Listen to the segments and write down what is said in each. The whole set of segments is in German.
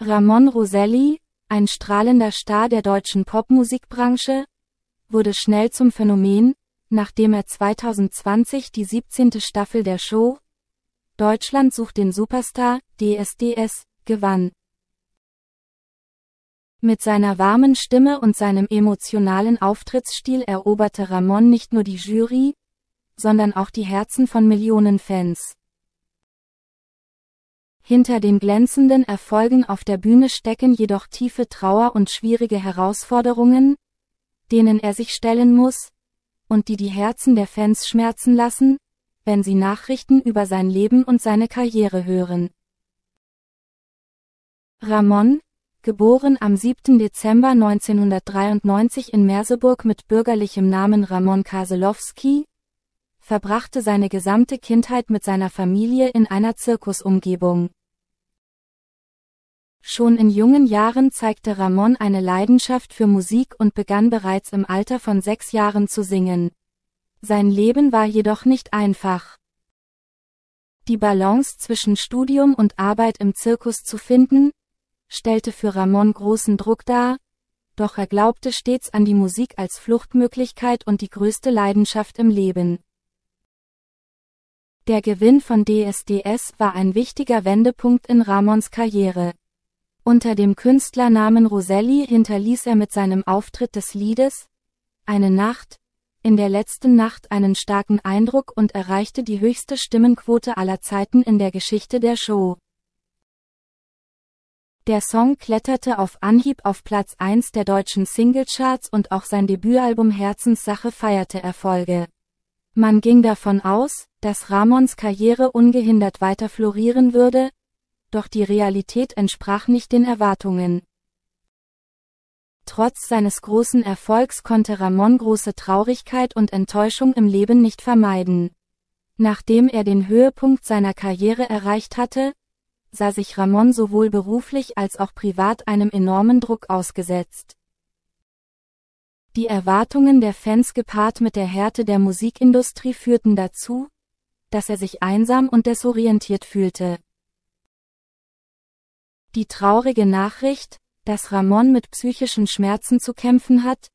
Ramon Roselli, ein strahlender Star der deutschen Popmusikbranche, wurde schnell zum Phänomen, nachdem er 2020 die 17. Staffel der Show Deutschland sucht den Superstar DSDS gewann. Mit seiner warmen Stimme und seinem emotionalen Auftrittsstil eroberte Ramon nicht nur die Jury, sondern auch die Herzen von Millionen Fans. Hinter den glänzenden Erfolgen auf der Bühne stecken jedoch tiefe Trauer und schwierige Herausforderungen, denen er sich stellen muss, und die die Herzen der Fans schmerzen lassen, wenn sie Nachrichten über sein Leben und seine Karriere hören. Ramon, geboren am 7. Dezember 1993 in Merseburg mit bürgerlichem Namen Ramon Kaselowski, verbrachte seine gesamte Kindheit mit seiner Familie in einer Zirkusumgebung. Schon in jungen Jahren zeigte Ramon eine Leidenschaft für Musik und begann bereits im Alter von sechs Jahren zu singen. Sein Leben war jedoch nicht einfach. Die Balance zwischen Studium und Arbeit im Zirkus zu finden, stellte für Ramon großen Druck dar, doch er glaubte stets an die Musik als Fluchtmöglichkeit und die größte Leidenschaft im Leben. Der Gewinn von DSDS war ein wichtiger Wendepunkt in Ramons Karriere. Unter dem Künstlernamen Roselli hinterließ er mit seinem Auftritt des Liedes Eine Nacht, in der letzten Nacht einen starken Eindruck und erreichte die höchste Stimmenquote aller Zeiten in der Geschichte der Show. Der Song kletterte auf Anhieb auf Platz 1 der deutschen Singlecharts und auch sein Debütalbum Herzenssache feierte Erfolge. Man ging davon aus, dass Ramons Karriere ungehindert weiter florieren würde, doch die Realität entsprach nicht den Erwartungen. Trotz seines großen Erfolgs konnte Ramon große Traurigkeit und Enttäuschung im Leben nicht vermeiden. Nachdem er den Höhepunkt seiner Karriere erreicht hatte, sah sich Ramon sowohl beruflich als auch privat einem enormen Druck ausgesetzt. Die Erwartungen der Fans gepaart mit der Härte der Musikindustrie führten dazu, dass er sich einsam und desorientiert fühlte. Die traurige Nachricht, dass Ramon mit psychischen Schmerzen zu kämpfen hat,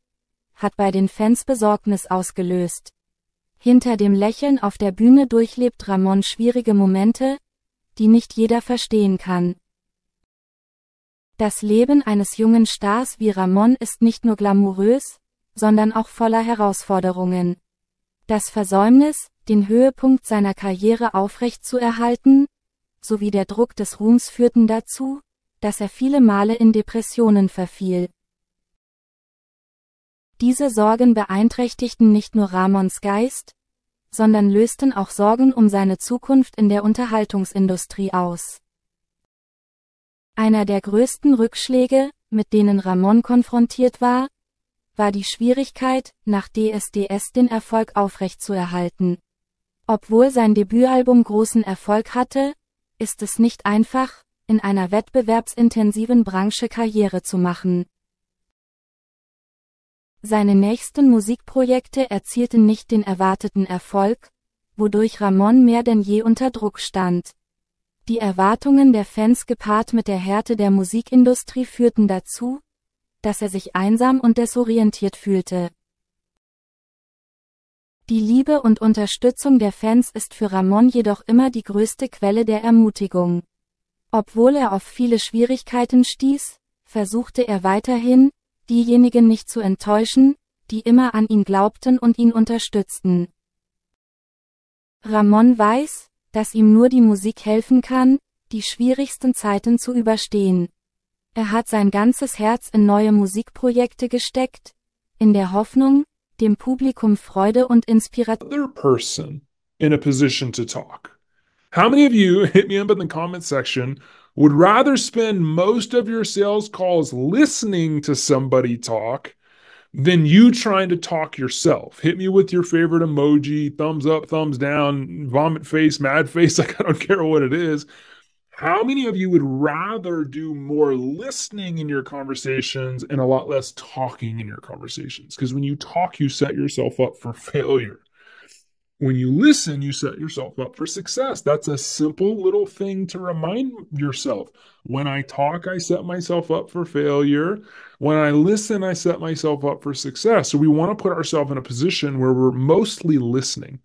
hat bei den Fans Besorgnis ausgelöst. Hinter dem Lächeln auf der Bühne durchlebt Ramon schwierige Momente, die nicht jeder verstehen kann. Das Leben eines jungen Stars wie Ramon ist nicht nur glamourös, sondern auch voller Herausforderungen. Das Versäumnis, den Höhepunkt seiner Karriere aufrecht zu erhalten, sowie der Druck des Ruhms führten dazu, dass er viele Male in Depressionen verfiel. Diese Sorgen beeinträchtigten nicht nur Ramons Geist, sondern lösten auch Sorgen um seine Zukunft in der Unterhaltungsindustrie aus. Einer der größten Rückschläge, mit denen Ramon konfrontiert war, war die Schwierigkeit, nach DSDS den Erfolg aufrechtzuerhalten. Obwohl sein Debütalbum großen Erfolg hatte, ist es nicht einfach, in einer wettbewerbsintensiven Branche Karriere zu machen. Seine nächsten Musikprojekte erzielten nicht den erwarteten Erfolg, wodurch Ramon mehr denn je unter Druck stand. Die Erwartungen der Fans gepaart mit der Härte der Musikindustrie führten dazu, dass er sich einsam und desorientiert fühlte. Die Liebe und Unterstützung der Fans ist für Ramon jedoch immer die größte Quelle der Ermutigung. Obwohl er auf viele Schwierigkeiten stieß, versuchte er weiterhin, diejenigen nicht zu enttäuschen, die immer an ihn glaubten und ihn unterstützten. Ramon weiß, dass ihm nur die Musik helfen kann, die schwierigsten Zeiten zu überstehen. Er hat sein ganzes Herz in neue Musikprojekte gesteckt, in der Hoffnung, dem Publikum Freude und Inspiration. in a position to talk. How many of you hit me up in the comment section would rather spend most of your sales calls listening to somebody talk than you trying to talk yourself? Hit me with your favorite emoji, thumbs up, thumbs down, vomit face, mad face, like I don't care what it is how many of you would rather do more listening in your conversations and a lot less talking in your conversations? Because when you talk, you set yourself up for failure. When you listen, you set yourself up for success. That's a simple little thing to remind yourself. When I talk, I set myself up for failure. When I listen, I set myself up for success. So we want to put ourselves in a position where we're mostly listening.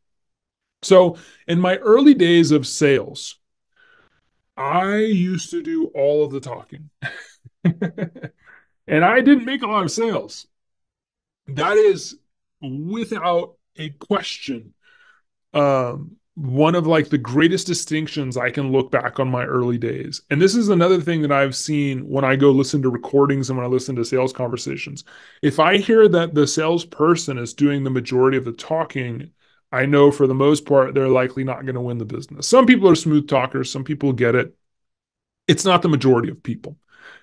So in my early days of sales, I used to do all of the talking. and I didn't make a lot of sales. That is without a question um, one of like the greatest distinctions I can look back on my early days. And this is another thing that I've seen when I go listen to recordings and when I listen to sales conversations. If I hear that the salesperson is doing the majority of the talking I know for the most part, they're likely not going to win the business. Some people are smooth talkers, some people get it. It's not the majority of people.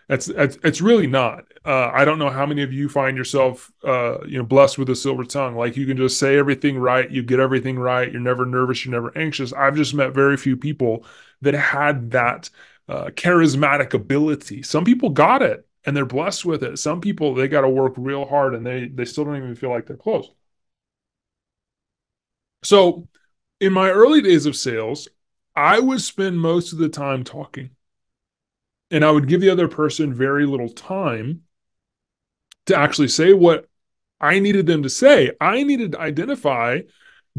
That's, it's really not. Uh, I don't know how many of you find yourself, uh, you know, blessed with a silver tongue. Like you can just say everything right, you get everything right, you're never nervous, you're never anxious. I've just met very few people that had that uh, charismatic ability. Some people got it and they're blessed with it. Some people they got to work real hard and they they still don't even feel like they're close. So, in my early days of sales, I would spend most of the time talking and I would give the other person very little time to actually say what I needed them to say. I needed to identify